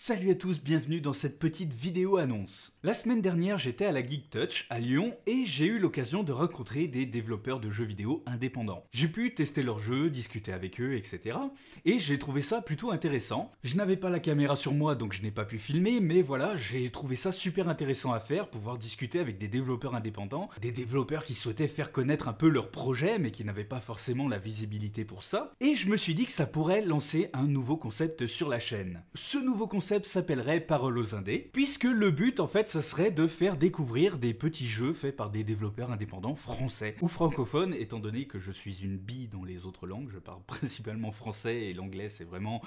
Salut à tous, bienvenue dans cette petite vidéo annonce. La semaine dernière, j'étais à la Geek Touch à Lyon et j'ai eu l'occasion de rencontrer des développeurs de jeux vidéo indépendants. J'ai pu tester leurs jeux, discuter avec eux, etc. Et j'ai trouvé ça plutôt intéressant. Je n'avais pas la caméra sur moi donc je n'ai pas pu filmer, mais voilà, j'ai trouvé ça super intéressant à faire, pouvoir discuter avec des développeurs indépendants, des développeurs qui souhaitaient faire connaître un peu leur projet mais qui n'avaient pas forcément la visibilité pour ça. Et je me suis dit que ça pourrait lancer un nouveau concept sur la chaîne. Ce nouveau concept s'appellerait Parole aux Indés, puisque le but en fait ça serait de faire découvrir des petits jeux faits par des développeurs indépendants français ou francophones, étant donné que je suis une bille dans les autres langues, je parle principalement français et l'anglais c'est vraiment...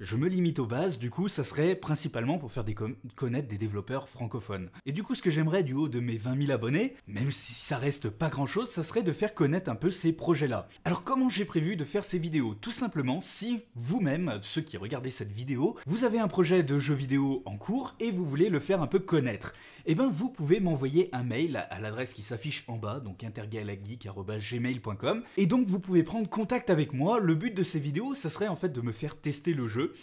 Je me limite aux bases, du coup ça serait principalement pour faire des connaître des développeurs francophones. Et du coup ce que j'aimerais du haut de mes 20 000 abonnés, même si ça reste pas grand chose, ça serait de faire connaître un peu ces projets-là. Alors comment j'ai prévu de faire ces vidéos Tout simplement si vous-même, ceux qui regardez cette vidéo, vous avez un projet de jeux vidéo en cours et vous voulez le faire un peu connaître, et eh ben vous pouvez m'envoyer un mail à l'adresse qui s'affiche en bas, donc intergalactique.gmail.com, et donc vous pouvez prendre contact avec moi. Le but de ces vidéos, ça serait en fait de me faire tester le jeu,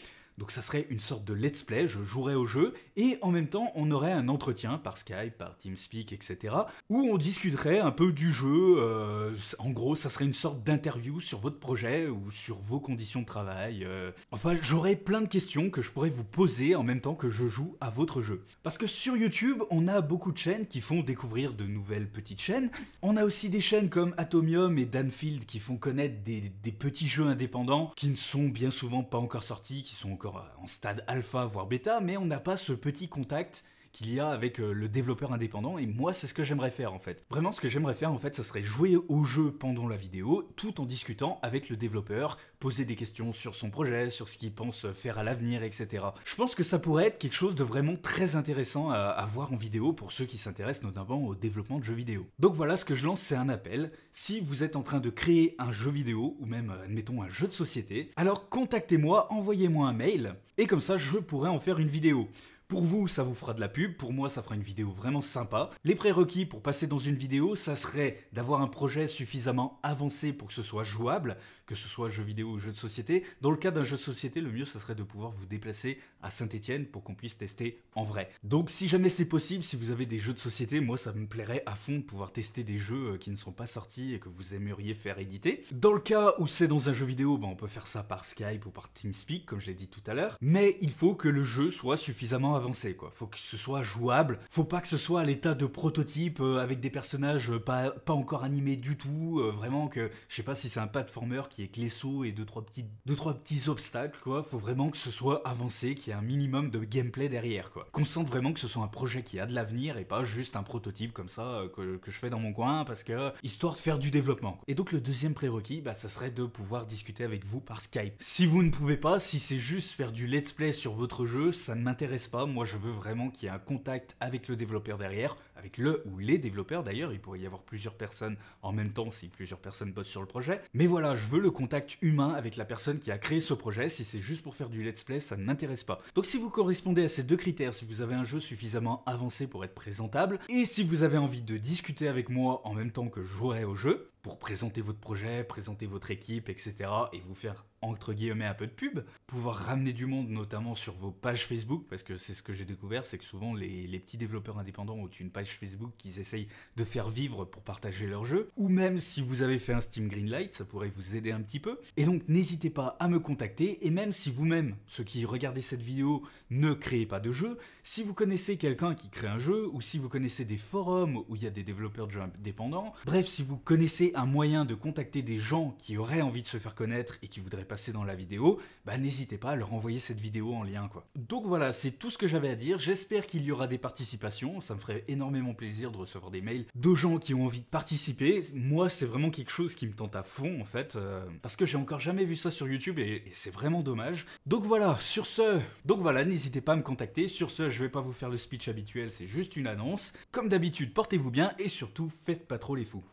donc ça serait une sorte de let's play, je jouerais au jeu, et en même temps on aurait un entretien par Skype, par TeamSpeak, etc., où on discuterait un peu du jeu, euh, en gros ça serait une sorte d'interview sur votre projet ou sur vos conditions de travail. Euh. Enfin j'aurais plein de questions que je pourrais vous poser en même temps que je joue à votre jeu. Parce que sur YouTube on a beaucoup de chaînes qui font découvrir de nouvelles petites chaînes, on a aussi des chaînes comme Atomium et Danfield qui font connaître des petits jeux indépendants qui ne sont bien souvent pas encore sortis, qui sont encore en stade alpha voire bêta, mais on n'a pas ce petit contact qu'il y a avec euh, le développeur indépendant. Et moi, c'est ce que j'aimerais faire en fait. Vraiment, ce que j'aimerais faire en fait, ce serait jouer au jeu pendant la vidéo, tout en discutant avec le développeur, poser des questions sur son projet, sur ce qu'il pense faire à l'avenir, etc. Je pense que ça pourrait être quelque chose de vraiment très intéressant à, à voir en vidéo pour ceux qui s'intéressent notamment au développement de jeux vidéo. Donc voilà, ce que je lance, c'est un appel. Si vous êtes en train de créer un jeu vidéo, ou même, euh, admettons, un jeu de société, alors contactez-moi, envoyez-moi un mail, et comme ça, je pourrais en faire une vidéo. Pour vous, ça vous fera de la pub, pour moi, ça fera une vidéo vraiment sympa. Les prérequis pour passer dans une vidéo, ça serait d'avoir un projet suffisamment avancé pour que ce soit jouable, que ce soit jeu vidéo ou jeu de société. Dans le cas d'un jeu de société, le mieux, ça serait de pouvoir vous déplacer à Saint-Etienne pour qu'on puisse tester en vrai. Donc si jamais c'est possible, si vous avez des jeux de société, moi, ça me plairait à fond de pouvoir tester des jeux euh, qui ne sont pas sortis et que vous aimeriez faire éditer. Dans le cas où c'est dans un jeu vidéo, ben, on peut faire ça par Skype ou par TeamSpeak, comme je l'ai dit tout à l'heure. Mais il faut que le jeu soit suffisamment avancé avancé, quoi. Faut que ce soit jouable. Faut pas que ce soit à l'état de prototype euh, avec des personnages euh, pas, pas encore animés du tout. Euh, vraiment que, je sais pas si c'est un platformer qui est que les sauts et deux trois, petits, deux, trois petits obstacles, quoi. Faut vraiment que ce soit avancé, qu'il y ait un minimum de gameplay derrière, quoi. Qu'on sente vraiment que ce soit un projet qui a de l'avenir et pas juste un prototype comme ça que, que, je fais dans mon coin parce que, histoire de faire du développement. Et donc, le deuxième prérequis, bah, ça serait de pouvoir discuter avec vous par Skype. Si vous ne pouvez pas, si c'est juste faire du let's play sur votre jeu, ça ne m'intéresse pas moi je veux vraiment qu'il y ait un contact avec le développeur derrière, avec le ou les développeurs d'ailleurs, il pourrait y avoir plusieurs personnes en même temps si plusieurs personnes bossent sur le projet. Mais voilà, je veux le contact humain avec la personne qui a créé ce projet, si c'est juste pour faire du let's play, ça ne m'intéresse pas. Donc si vous correspondez à ces deux critères, si vous avez un jeu suffisamment avancé pour être présentable, et si vous avez envie de discuter avec moi en même temps que je jouerai au jeu, pour présenter votre projet, présenter votre équipe, etc. et vous faire entre guillemets un peu de pub, pouvoir ramener du monde notamment sur vos pages Facebook, parce que c'est c'est ce que j'ai découvert, c'est que souvent les, petits développeurs indépendants ont une page Facebook qu'ils essayent de faire vivre pour partager leur jeu, ou même si vous avez fait un Steam Greenlight, ça pourrait vous aider un petit peu. Et donc n'hésitez pas à me contacter, et même si vous-même, ceux qui regardez cette vidéo, ne créez pas de jeu, si vous connaissez quelqu'un qui crée un jeu, ou si vous connaissez des forums où il y a des développeurs de jeux indépendants, bref, si vous connaissez un moyen de contacter des gens qui auraient envie de se faire connaître et qui voudraient passer dans la vidéo, bah n'hésitez pas à leur envoyer cette vidéo en lien quoi. Donc voilà, c'est tout ce que que j'avais à dire. J'espère qu'il y aura des participations. Ça me ferait énormément plaisir de recevoir des mails de gens qui ont envie de participer. Moi, c'est vraiment quelque chose qui me tente à fond, en fait, euh, parce que j'ai encore jamais vu ça sur YouTube et, et c'est vraiment dommage. Donc voilà, sur ce, donc voilà, n'hésitez pas à me contacter. Sur ce, je vais pas vous faire le speech habituel, c'est juste une annonce. Comme d'habitude, portez-vous bien et surtout, faites pas trop les fous.